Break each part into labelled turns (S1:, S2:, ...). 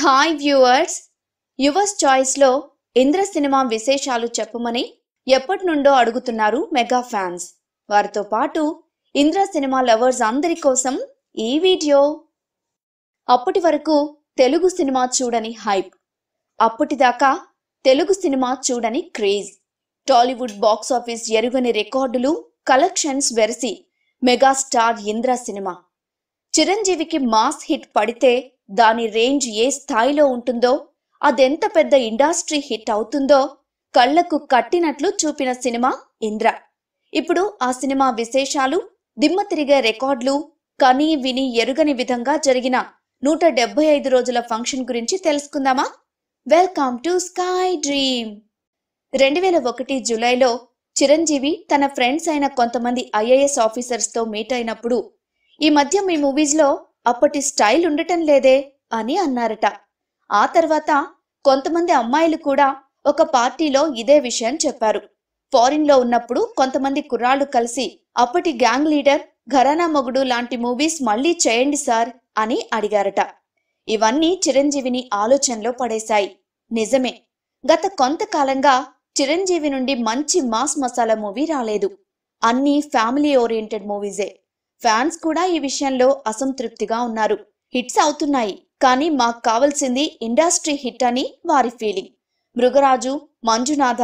S1: hi viewers yours చాయిస్లో Indra cinema విశేషాలు చెప్పమని ఎప్పటి నుండో అడుగుతున్నారు మెగా ఫ్యాన్స్ వారితో పాటు ఇంద్ర సినిమా లవర్స్ అందరి కోసం ఈ వీడియో అప్పటి వరకు తెలుగు సినిమా చూడని హైప్ అప్పటిదాకా తెలుగు సినిమా చూడని క్రేజ్ టాలీవుడ్ బాక్స్ ఆఫీస్ ఎరుగని రికార్డులు కలెక్షన్స్ వెరసి మెగాస్టార్ ఇంద్ర సినిమా చిరంజీవికి మాస్ హిట్ పడితే దాని రేంజ్ ఏ స్థాయిలో ఉంటుందో అదెంత పెద్ద ఇండస్ట్రీ హిట్ అవుతుందో కళ్లకు కట్టినట్లు చూపిన సినిమా ఇంద్ర ఇప్పుడు ఆ సినిమా విశేషాలు దిమ్మ తిరిగే రికార్డులు కని విని ఎరుగని విధంగా జరిగిన నూట డెబ్బై ఐదు రోజుల ఫంక్షన్ గురించి తెలుసుకుందామా వెల్కమ్ టు స్కై డ్రీమ్ రెండు వేల ఒకటి జూలైలో చిరంజీవి తన ఫ్రెండ్స్ అయిన కొంతమంది ఐఏఎస్ ఆఫీసర్స్తో మీట్ అయినప్పుడు ఈ మధ్య మీ మూవీస్లో అప్పటి స్టైల్ ఉండటం లేదే అని అన్నారట ఆ తర్వాత కొంతమంది అమ్మాయిలు కూడా ఒక పార్టీలో ఇదే విషయం చెప్పారు ఫారిన్లో ఉన్నప్పుడు కొంతమంది కుర్రాళ్ళు కలిసి అప్పటి గ్యాంగ్ లీడర్ ఘరానా మొగుడు లాంటి మూవీస్ మళ్లీ చేయండి సార్ అని అడిగారట ఇవన్నీ చిరంజీవిని ఆలోచనలో పడేశాయి నిజమే గత కొంతకాలంగా చిరంజీవి నుండి మంచి మాస్ మసాలా మూవీ రాలేదు అన్నీ ఫ్యామిలీ ఓరియంటెడ్ మూవీసే ఫ్యాన్స్ కూడా ఈ విషయంలో అసంతృప్తిగా ఉన్నారు హిట్స్ అవుతున్నాయి కానీ మాకు కావలసింది ఇండస్ట్రీ హిట్ అని వారి ఫీలింగ్ మృగరాజు మంజునాథ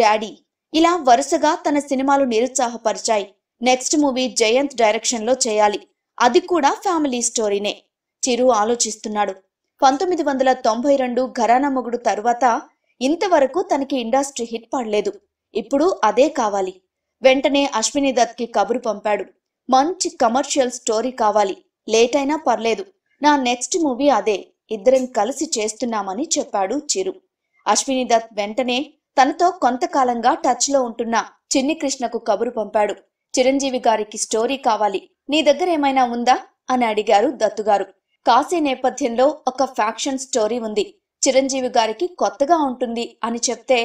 S1: డాడీ ఇలా వరుసగా తన సినిమాలు నిరుత్సాహపరిచాయి నెక్స్ట్ మూవీ జయంత్ డైరెక్షన్లో చేయాలి అది కూడా ఫ్యామిలీ స్టోరీనే చిరు ఆలోచిస్తున్నాడు పంతొమ్మిది వందల తొంభై రెండు ఘరానా మొగుడు తరువాత ఇంతవరకు తనకి ఇండస్ట్రీ హిట్ పడలేదు ఇప్పుడు అదే కావాలి వెంటనే అశ్విని దత్కి కబురు పంపాడు మంచి కమర్షియల్ స్టోరీ కావాలి లేట్ అయినా పర్లేదు నా నెక్స్ట్ మూవీ అదే ఇద్దరం కలిసి చేస్తున్నామని చెప్పాడు చిరు అశ్విని దత్ వెంటనే తనతో కొంతకాలంగా టచ్లో ఉంటున్న చిన్ని కృష్ణకు కబురు పంపాడు చిరంజీవి గారికి స్టోరీ కావాలి నీ దగ్గర ఏమైనా ఉందా అని అడిగారు దత్తుగారు కాశీ నేపథ్యంలో ఒక ఫ్యాక్షన్ స్టోరీ ఉంది చిరంజీవి గారికి కొత్తగా ఉంటుంది అని చెప్తే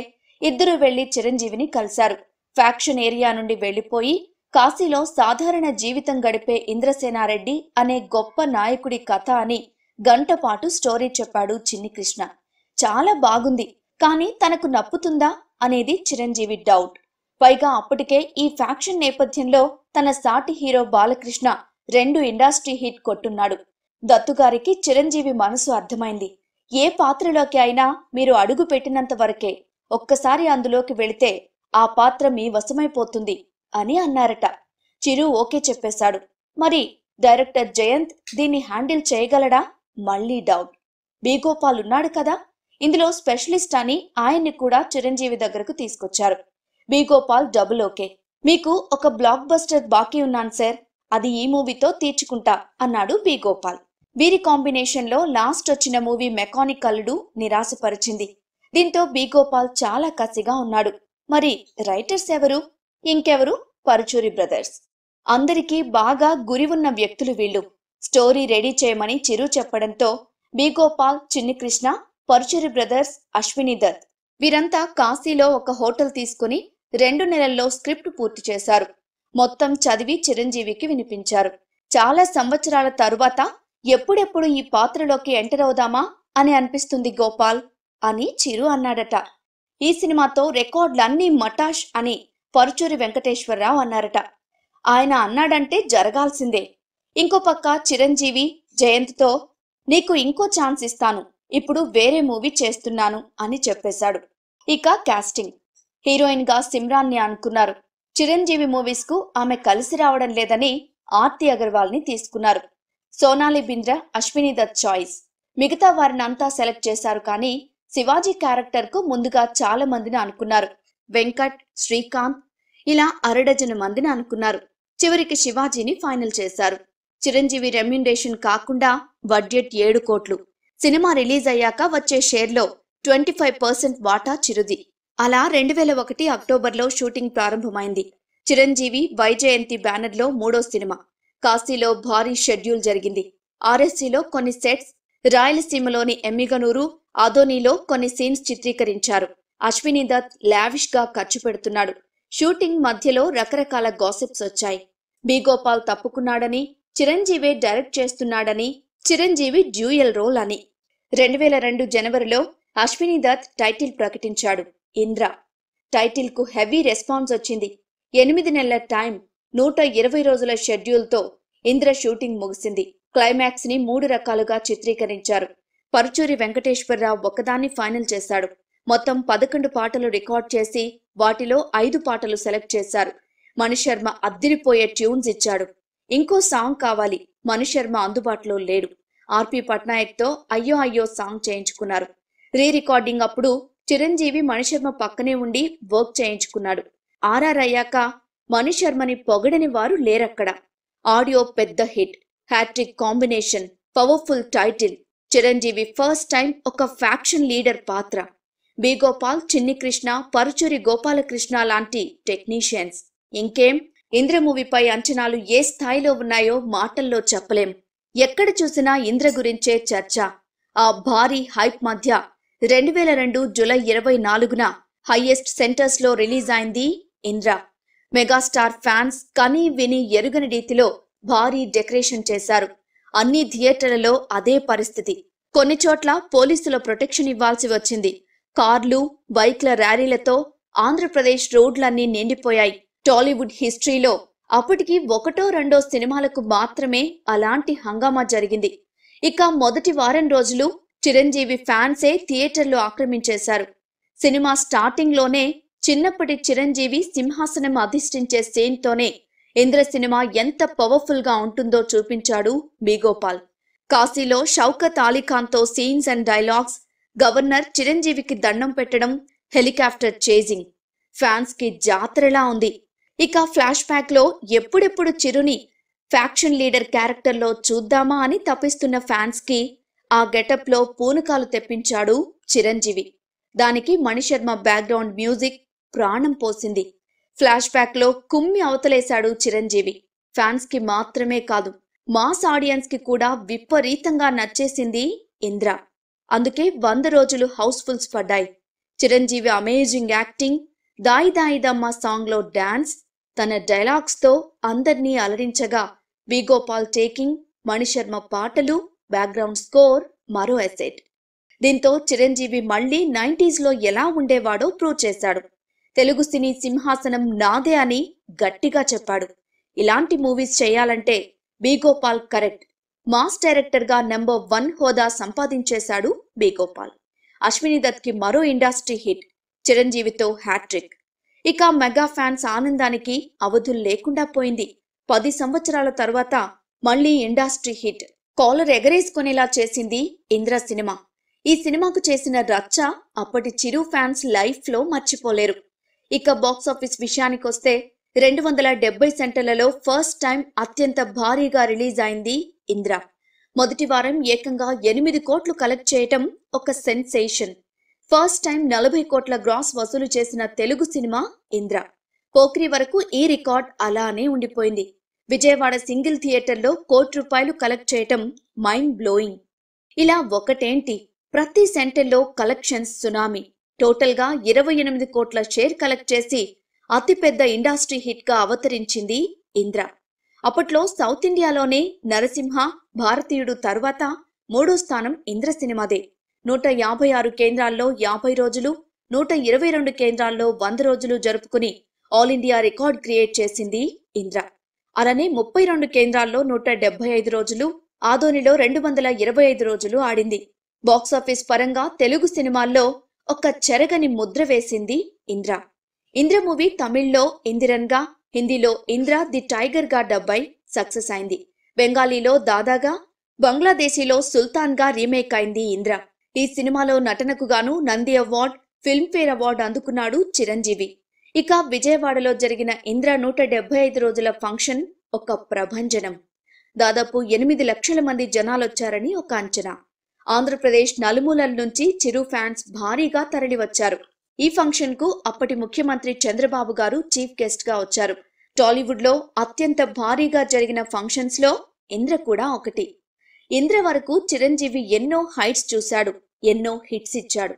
S1: ఇద్దరు వెళ్లి చిరంజీవిని కలిశారు ఫ్యాక్షన్ ఏరియా నుండి వెళ్లిపోయి కాశీలో సాధారణ జీవితం గడిపే ఇంద్రసేనారెడ్డి అనే గొప్ప నాయకుడి కథ అని గంటపాటు స్టోరీ చెప్పాడు చిన్ని కృష్ణ చాలా బాగుంది కానీ తనకు నప్పుతుందా అనేది చిరంజీవి డౌట్ పైగా అప్పటికే ఈ ఫ్యాక్షన్ నేపథ్యంలో తన సాటి హీరో బాలకృష్ణ రెండు ఇండస్ట్రీ హిట్ కొట్టున్నాడు దత్తుగారికి చిరంజీవి మనసు అర్థమైంది ఏ పాత్రలోకి అయినా మీరు అడుగు పెట్టినంత వరకే ఒక్కసారి అందులోకి వెళితే ఆ పాత్ర మీ వశమైపోతుంది అని అన్నారట చిరు ఓకే చెప్పేశాడు మరి డైరెక్టర్ జయంత్ దీన్ని హ్యాండిల్ చేయగలడా మళ్ళీ డౌట్ బీగోపాల్ ఉన్నాడు కదా ఇందులో స్పెషలిస్ట్ అని ఆయన్ని కూడా చిరంజీవి దగ్గరకు తీసుకొచ్చారు బీగోపాల్ డబుల్ ఓకే మీకు ఒక బ్లాక్ బస్టర్ బాకీ ఉన్నాను సార్ అది ఈ మూవీతో తీర్చుకుంటా అన్నాడు బీగోపాల్ వీరి కాంబినేషన్లో లాస్ట్ వచ్చిన మూవీ మెకానిక్ అల్లుడు నిరాశపరిచింది దీంతో బీగోపాల్ చాలా కసిగా ఉన్నాడు మరి రైటర్స్ ఎవరు ఇంకెవరు పరుచూరి బ్రదర్స్ అందరికీ బాగా గురి ఉన్న వ్యక్తులు వీళ్ళు స్టోరీ రెడీ చేయమని చిరు చెప్పడంతో బీగోపాల్ చిన్ని కృష్ణ పరుచూరి బ్రదర్స్ అశ్విని దత్ వీరంతా కాశీలో ఒక హోటల్ తీసుకుని రెండు నెలల్లో స్క్రిప్ట్ పూర్తి చేశారు మొత్తం చదివి చిరంజీవికి వినిపించారు చాలా సంవత్సరాల తరువాత ఎప్పుడెప్పుడు ఈ పాత్రలోకి ఎంటర్ అవుదామా అని అనిపిస్తుంది గోపాల్ అని చిరు అన్నాడట ఈ సినిమాతో రికార్డులన్నీ మటాష్ అని పరుచూరి వెంకటేశ్వరరావు అన్నారట ఆయన అన్నాడంటే జరగాల్సిందే ఇంకో పక్క చిరంజీవి జయంత్తో నీకు ఇంకో ఛాన్స్ ఇస్తాను ఇప్పుడు వేరే మూవీ చేస్తున్నాను అని చెప్పేశాడు ఇక క్యాస్టింగ్ హీరోయిన్ గా సిమ్రాన్ ని అనుకున్నారు చిరంజీవి మూవీస్ కు ఆమె కలిసి రావడం లేదని ఆర్తి అగర్వాల్ ని తీసుకున్నారు సోనాలి బింద్రా అశ్విని దత్ చాయిస్ మిగతా వారినంతా సెలెక్ట్ చేశారు కానీ శివాజీ క్యారెక్టర్ కు ముందుగా చాలా మందిని అనుకున్నారు వెంకట్ శ్రీకాంత్ ఇలా అరడజను మందిని అనుకున్నారు చివరికి శివాజీని ఫైనల్ చేశారు చిరంజీవి రెమ్యుండేషన్ కాకుండా బడ్జెట్ ఏడు కోట్లు సినిమా రిలీజ్ అయ్యాక వచ్చే షేర్లో ట్వంటీ ఫైవ్ పర్సెంట్ వాటా చిరుది అలా రెండు వేల ఒకటి అక్టోబర్లో షూటింగ్ ప్రారంభమైంది చిరంజీవి వైజయంతి బ్యానర్లో మూడో సినిమా కాశీలో భారీ షెడ్యూల్ జరిగింది ఆర్ఎస్సీలో కొన్ని సెట్స్ రాయలసీమలోని ఎమ్మిగనూరు అదోనీలో కొన్ని సీన్స్ చిత్రీకరించారు అశ్విని దత్ లావిష్ గా ఖర్చు పెడుతున్నాడు షూటింగ్ మధ్యలో రకరకాల గాసిప్స్ వచ్చాయి బి తప్పుకున్నాడని చిరంజీవి డైరెక్ట్ చేస్తున్నాడని చిరంజీవి డ్యూయల్ రోల్ అని రెండు వేల రెండు జనవరిలో అశ్విని దత్ టైటిల్ ప్రకటించాడు ఇంద్ర టైటిల్ కు హెవీ రెస్పాన్స్ వచ్చింది ఎనిమిది నెలల టైం నూట ఇరవై రోజుల షెడ్యూల్తో ఇంద్ర షూటింగ్ ముగిసింది క్లైమాక్స్ ని మూడు రకాలుగా చిత్రీకరించారు పరుచూరి వెంకటేశ్వరరావు ఒకదాన్ని ఫైనల్ చేశాడు మొత్తం పదకొండు పాటలు రికార్డ్ చేసి వాటిలో ఐదు పాటలు సెలెక్ట్ చేశారు మణిశర్మ అద్దిరిపోయే ట్యూన్స్ ఇచ్చాడు ఇంకో సాంగ్ కావాలి మణిశర్మ అందుబాటులో లేడు ఆర్పి పట్నాయక్తో అయ్యో అయ్యో సాంగ్ చేయించుకున్నారు రీ రికార్డింగ్ అప్పుడు చిరంజీవి మణిశర్మ పక్కనే ఉండి వర్క్ చేయించుకున్నాడు ఆర్ఆర్ అయ్యాక మణిశర్మని పొగడని వారు లేరక్కడ ఆడియో పెద్ద hit hat-trick combination powerful title Chiranjeevi first time ఒక ఫ్యాక్షన్ లీడర్ పాత్ర బీగోపాల్ చిన్ని కృష్ణ పరుచూరి గోపాలకృష్ణ లాంటి టెక్నీషియన్స్ ఇంకేం ఇంద్ర మూవీపై అంచనాలు ఏ స్థాయిలో ఉన్నాయో మాటల్లో చెప్పలేం ఎక్కడ చూసినా ఇంద్ర గురించే చర్చ ఆ భారీ హైప్ మధ్య రెండు వేల రెండు జులై ఇరవై నాలుగున హైయెస్ట్ సెంటర్స్లో రిలీజ్ అయింది ఇంద్ర మెగాస్టార్ ఫ్యాన్స్ కని విని ఎరుగని రీతిలో భారీ డెకరేషన్ చేశారు అన్ని థియేటర్లలో అదే పరిస్థితి కొన్ని చోట్ల పోలీసుల ప్రొటెక్షన్ ఇవ్వాల్సి వచ్చింది కార్లు బైక్ల ర్యాలీలతో ఆంధ్రప్రదేశ్ రోడ్లన్నీ నిండిపోయాయి టాలీవుడ్ హిస్టరీలో అప్పటికి ఒకటో రెండో సినిమాలకు మాత్రమే అలాంటి హంగామా జరిగింది ఇక మొదటి వారం రోజులు చిరంజీవి ఫ్యాన్సే థియేటర్లు ఆక్రమించేశారు సినిమా స్టార్టింగ్ లోనే చిన్నప్పటి చిరంజీవి సింహాసనం అధిష్ఠించే సీన్తోనే ఇంద్ర సినిమా ఎంత పవర్ఫుల్ గా ఉంటుందో చూపించాడు బీగోపాల్ కాశీలో షౌకత్ అలీఖాన్తో సీన్స్ అండ్ డైలాగ్స్ గవర్నర్ చిరంజీవికి దండం పెట్టడం హెలికాప్టర్ చేజింగ్ ఫ్యాన్స్ కి జాతరలా ఉంది ఇక ఫ్లాష్ బ్యాక్ లో ఎప్పుడెప్పుడు చిరుని ఫ్యాక్షన్ లీడర్ క్యారెక్టర్లో చూద్దామా అని తప్పిస్తున్న ఫ్యాన్స్ కి ఆ గెటప్ లో పూనకాలు తెప్పించాడు చిరంజీవి దానికి మణిశర్మ బ్యాక్గ్రౌండ్ మ్యూజిక్ ప్రాణం పోసింది ఫ్లాష్ బ్యాక్ లో కుమ్మి అవతలేశాడు చిరంజీవి ఫ్యాన్స్ కి మాత్రమే కాదు మాస్ ఆడియన్స్ కి కూడా విపరీతంగా నచ్చేసింది ఇంద్ర అందుకే వంద రోజులు హౌస్ఫుల్స్ పడ్డాయి చిరంజీవి అమేజింగ్ యాక్టింగ్ దాయి దాయిదమ్మ సాంగ్లో డాన్స్ తన డైలాగ్స్తో అందర్నీ అలరించగా వేగోపాల్ టేకింగ్ మణిశర్మ పాటలు బ్యాక్గ్రౌండ్ స్కోర్ మరో అసెట్ దీంతో చిరంజీవి మళ్లీ నైంటీస్లో ఎలా ఉండేవాడో ప్రూవ్ చేశాడు తెలుగు సినీ సింహాసనం నాదే అని గట్టిగా చెప్పాడు ఇలాంటి మూవీస్ చేయాలంటే బీగోపాల్ కరెక్ట్ మాస్ డైరెక్టర్ గా నెంబర్ వన్ హోదా సంపాదించేశాడు బీగోపాల్ అశ్విని దత్ కి మరో ఇండస్ట్రీ హిట్ చిరంజీవితో హ్యాట్రిక్ ఇక మెగా ఫ్యాన్స్ ఆనందానికి అవధులు లేకుండా పోయింది పది సంవత్సరాల తర్వాత మళ్లీ ఇండస్ట్రీ హిట్ కాలర్ ఎగరేసుకునేలా చేసింది ఇంద్ర సినిమా ఈ సినిమాకు చేసిన రచ్చ అప్పటి చిరు ఫ్యాన్స్ లైఫ్లో మర్చిపోలేరు ఇక బాక్సాఫీస్ విషయానికొస్తే రెండు వందల డెబ్బై సెంటర్లలో ఫస్ట్ టైం అత్యంత భారీగా రిలీజ్ అయింది ఇంద్ర మొదటి వారం ఏకంగా ఎనిమిది కోట్లు కలెక్ట్ చేయటం ఒక సెన్సేషన్ ఫస్ట్ టైం నలభై కోట్ల గ్రాస్ వసూలు చేసిన తెలుగు సినిమా ఇంద్ర పోక్రి వరకు ఈ రికార్డ్ అలానే ఉండిపోయింది విజయవాడ సింగిల్ థియేటర్లో కోటి రూపాయలు కలెక్ట్ చేయటం మైండ్ బ్లోయింగ్ ఇలా ఒకటేంటి ప్రతి సెంటర్లో కలెక్షన్స్ సునామీ టోటల్గా ఇరవై ఎనిమిది కోట్ల షేర్ కలెక్ట్ చేసి అతిపెద్ద ఇండస్ట్రీ హిట్గా అవతరించింది ఇంద్ర అప్పట్లో సౌత్ ఇండియాలోనే నరసింహ భారతీయుడు తర్వాత మూడో స్థానం ఇంద్ర సినిమాదే నూట యాభై ఆరు కేంద్రాల్లో యాభై రోజులు నూట ఇరవై రెండు కేంద్రాల్లో వంద రోజులు జరుపుకుని ఆల్ ఇండియా రికార్డ్ క్రియేట్ చేసింది ఇంద్ర అలానే ముప్పై రెండు కేంద్రాల్లో నూట డెబ్బై ఐదు రోజులు ఆదోనిలో రెండు వందల ఇరవై ఐదు రోజులు ఆడింది బాక్సాఫీస్ పరంగా తెలుగు సినిమాల్లో ఒక చెరగని ముద్ర వేసింది ఇంద్ర ఇంద్ర మూవీ తమిళ్లో ఇందిరన్గా హిందీలో ఇంద్రా ది టైగర్గా డబ్బై సక్సెస్ అయింది బెంగాలీలో దాదాగా బంగ్లాదేశీలో సుల్తాన్గా రీమేక్ అయింది ఇంద్ర ఈ సినిమాలో నటనకు గాను నంది అవార్డ్ ఫిల్మ్ఫేర్ అవార్డు అందుకున్నాడు చిరంజీవి ఇక విజయవాడలో జరిగిన ఇంద్ర నూట డెబ్బై ఐదు రోజుల ఫంక్షన్ ఒక ప్రభంజనం దాదాపు ఎనిమిది లక్షల మంది జనాలొచ్చారని ఒక అంచనా ఆంధ్రప్రదేశ్ నలుమూలల నుంచి చిరు ఫ్యాన్స్ భారీగా తరలివచ్చారు ఈ ఫంక్షన్ కు అప్పటి ముఖ్యమంత్రి చంద్రబాబు గారు చీఫ్ గెస్ట్ గా వచ్చారు టాలీవుడ్ లో అత్యంత భారీగా జరిగిన ఫంక్షన్స్ లో ఇంద్ర కూడా ఒకటి ఇంద్ర వరకు చిరంజీవి ఎన్నో హైట్స్ చూశాడు ఎన్నో హిట్స్ ఇచ్చాడు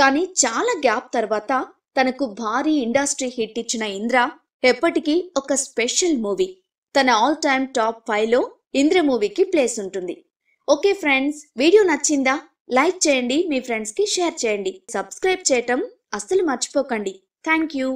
S1: కానీ చాలా గ్యాప్ తర్వాత తనకు భారీ ఇండస్ట్రీ హిట్ ఇచ్చిన ఇంద్ర ఎప్పటికీ ఒక స్పెషల్ మూవీ తన ఆల్ టైమ్ టాప్ ఫైవ్ లో ఇంద్ర మూవీకి ప్లేస్ ఉంటుంది ఓకే ఫ్రెండ్స్ వీడియో నచ్చిందా లైక్ చేయండి మీ ఫ్రెండ్స్కి షేర్ చేయండి సబ్స్క్రైబ్ చేయటం అస్సలు మర్చిపోకండి థ్యాంక్ యూ